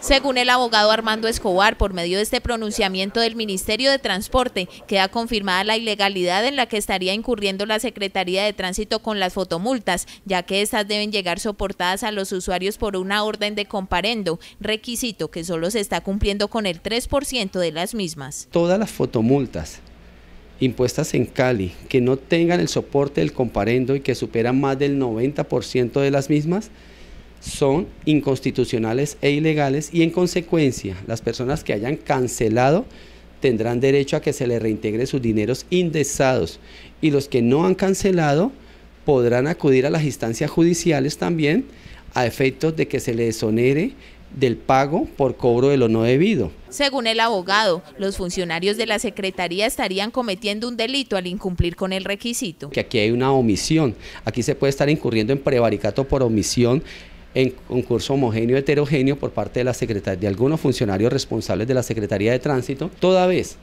Según el abogado Armando Escobar, por medio de este pronunciamiento del Ministerio de Transporte, queda confirmada la ilegalidad en la que estaría incurriendo la Secretaría de Tránsito con las fotomultas, ya que estas deben llegar soportadas a los usuarios por una orden de comparendo, requisito que solo se está cumpliendo con el 3% de las mismas. Todas las fotomultas impuestas en Cali que no tengan el soporte del comparendo y que superan más del 90% de las mismas, son inconstitucionales e ilegales y en consecuencia las personas que hayan cancelado tendrán derecho a que se les reintegre sus dineros indexados y los que no han cancelado podrán acudir a las instancias judiciales también a efectos de que se les exonere del pago por cobro de lo no debido. Según el abogado, los funcionarios de la Secretaría estarían cometiendo un delito al incumplir con el requisito. Que aquí hay una omisión, aquí se puede estar incurriendo en prevaricato por omisión en concurso homogéneo heterogéneo por parte de la de algunos funcionarios responsables de la Secretaría de Tránsito, toda vez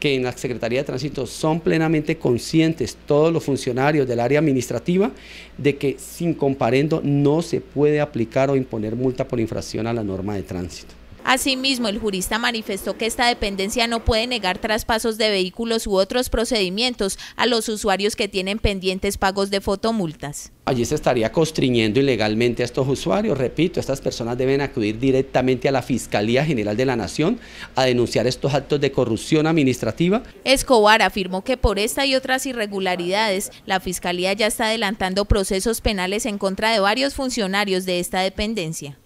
que en la Secretaría de Tránsito son plenamente conscientes todos los funcionarios del área administrativa de que sin comparendo no se puede aplicar o imponer multa por infracción a la norma de tránsito. Asimismo, el jurista manifestó que esta dependencia no puede negar traspasos de vehículos u otros procedimientos a los usuarios que tienen pendientes pagos de fotomultas. Allí se estaría constriñendo ilegalmente a estos usuarios. Repito, estas personas deben acudir directamente a la Fiscalía General de la Nación a denunciar estos actos de corrupción administrativa. Escobar afirmó que por esta y otras irregularidades, la Fiscalía ya está adelantando procesos penales en contra de varios funcionarios de esta dependencia.